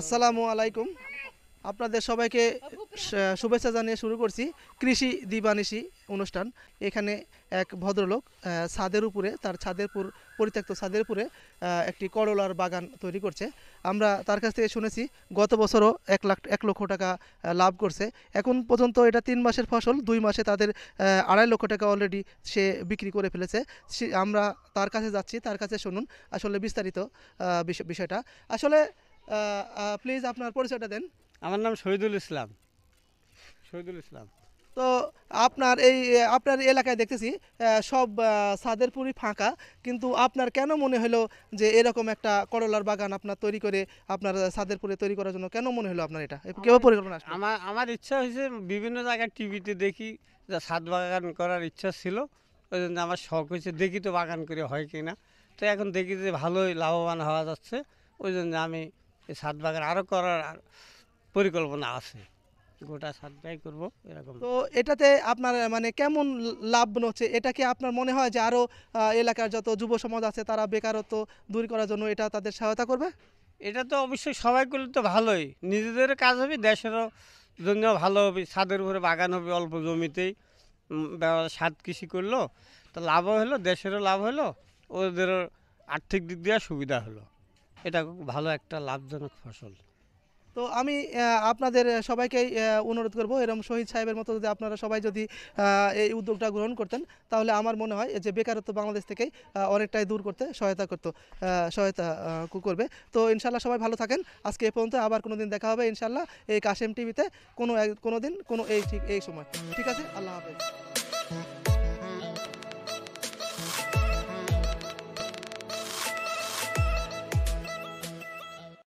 আসসালামু আলাইকুম আপনাদের সবাইকে শুভেচ্ছা জানিয়ে শুরু করছি কৃষি দিবানিসি অনুষ্ঠান এখানে এক ভদ্রলোক ছাদের উপরে তার ছাদের পুর পরিত্যক্ত ছাদের উপরে একটি করলার বাগান তৈরি করছে আমরা তার কাছ থেকে শুনেছি গত বছরও এক লাখ এক লক্ষ টাকা লাভ করছে এখন পর্যন্ত এটা তিন মাসের ফসল দুই মাসে তাদের আড়াই লক্ষ টাকা অলরেডি সে বিক্রি করে ফেলেছে আমরা তার কাছে যাচ্ছি তার কাছে শুনুন আসলে বিস্তারিত বিষয়টা আসলে প্লিজ আপনার পরিচয়টা দেন আমার নাম শহীদুল ইসলাম শহীদুল ইসলাম তো আপনার এই আপনার এলাকায় দেখতেছি সব সাদের পুরি ফাঁকা কিন্তু আপনার কেন মনে হলো যে এরকম একটা করলার বাগান আপনার তৈরি করে আপনার সাদের পুরে তৈরি করার জন্য কেন মনে হলো আপনার এটা কেউ পরিকল্পনা আমার আমার ইচ্ছা হয়েছে বিভিন্ন জায়গায় টিভিতে দেখি যে সাদ বাগান করার ইচ্ছা ছিল ওই জন্য আমার শখ হয়েছে দেখি তো বাগান করে হয় কি না তো এখন দেখি যে ভালোই লাভবান হওয়া যাচ্ছে ওই জন্য আমি এই সাত বাগান আরও করার পরিকল্পনা আছে গোটা সাতটাই করব এরকম তো এটাতে আপনার মানে কেমন লাভ হচ্ছে এটা কি আপনার মনে হয় যে আরও এলাকার যত যুব সমাজ আছে তারা বেকারত্ব দূর করার জন্য এটা তাদের সহায়তা করবে এটা তো অবশ্যই সবাই করলে তো ভালোই নিজেদের কাজ হবে দেশেরও জন্য ভালো হবে সাদের উপরে বাগান হবে অল্প জমিতেই সাত কৃষি করলো তো লাভও হলো দেশেরও লাভ হলো ওদেরও আর্থিক দিক দিয়ে সুবিধা হলো এটা ভালো একটা লাভজনক ফসল তো আমি আপনাদের সবাইকেই অনুরোধ করব এরম শহীদ সাহেবের মতো যদি আপনারা সবাই যদি এই উদ্যোগটা গ্রহণ করতেন তাহলে আমার মনে হয় যে বেকারত্ব বাংলাদেশ থেকেই অনেকটাই দূর করতে সহায়তা করতো সহায়তা করবে তো ইনশাল্লাহ সবাই ভালো থাকেন আজকে এ পর্যন্ত আবার কোনো দিন দেখা হবে ইনশাল্লাহ এই কাশেম টিভিতে কোনো এক কোনো দিন কোনো এই ঠিক এই সময় ঠিক আছে আল্লাহ হাফেজ